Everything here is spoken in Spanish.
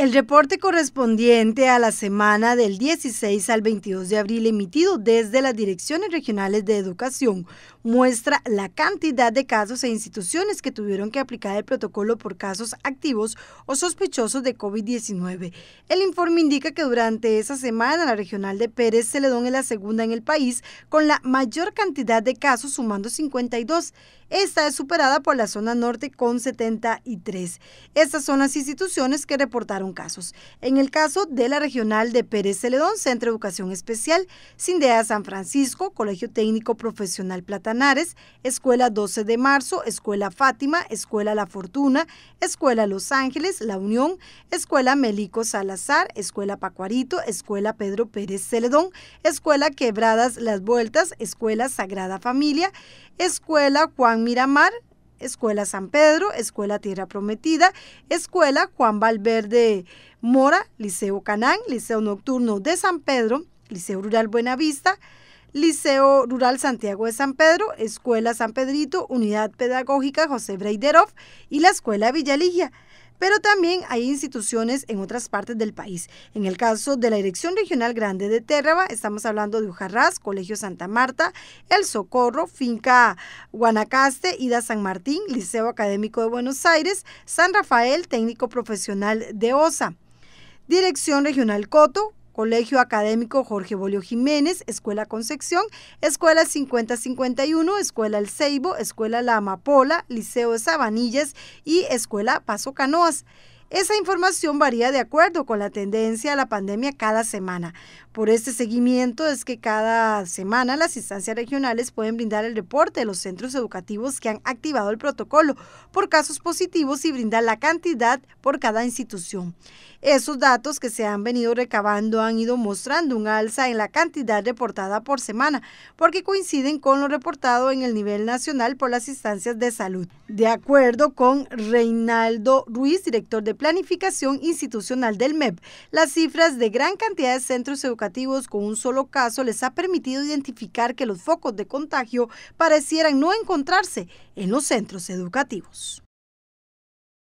El reporte correspondiente a la semana del 16 al 22 de abril emitido desde las direcciones regionales de educación muestra la cantidad de casos e instituciones que tuvieron que aplicar el protocolo por casos activos o sospechosos de COVID-19. El informe indica que durante esa semana la regional de Pérez Celedón es la segunda en el país con la mayor cantidad de casos sumando 52. Esta es superada por la zona norte con 73. Estas son las instituciones que reportaron casos. En el caso de la regional de Pérez Celedón, Centro de Educación Especial, Cindea San Francisco, Colegio Técnico Profesional Platanares, Escuela 12 de Marzo, Escuela Fátima, Escuela La Fortuna, Escuela Los Ángeles, La Unión, Escuela Melico Salazar, Escuela Pacuarito, Escuela Pedro Pérez Celedón, Escuela Quebradas Las Vueltas, Escuela Sagrada Familia, Escuela Juan Miramar, Escuela San Pedro, Escuela Tierra Prometida, Escuela Juan Valverde Mora, Liceo Canán, Liceo Nocturno de San Pedro, Liceo Rural Buenavista, Liceo Rural Santiago de San Pedro, Escuela San Pedrito, Unidad Pedagógica José Breiderov y la Escuela Villaligia pero también hay instituciones en otras partes del país. En el caso de la Dirección Regional Grande de Térraba, estamos hablando de Ujarrás, Colegio Santa Marta, El Socorro, Finca Guanacaste, Ida San Martín, Liceo Académico de Buenos Aires, San Rafael, Técnico Profesional de OSA. Dirección Regional Coto, Colegio Académico Jorge Bolio Jiménez, Escuela Concepción, Escuela 5051, Escuela El Ceibo, Escuela La Amapola, Liceo de Sabanillas y Escuela Paso Canoas. Esa información varía de acuerdo con la tendencia a la pandemia cada semana. Por este seguimiento es que cada semana las instancias regionales pueden brindar el reporte de los centros educativos que han activado el protocolo por casos positivos y brindar la cantidad por cada institución. Esos datos que se han venido recabando han ido mostrando un alza en la cantidad reportada por semana, porque coinciden con lo reportado en el nivel nacional por las instancias de salud. De acuerdo con Reinaldo Ruiz, director de Planificación Institucional del MEP, las cifras de gran cantidad de centros educativos con un solo caso les ha permitido identificar que los focos de contagio parecieran no encontrarse en los centros educativos.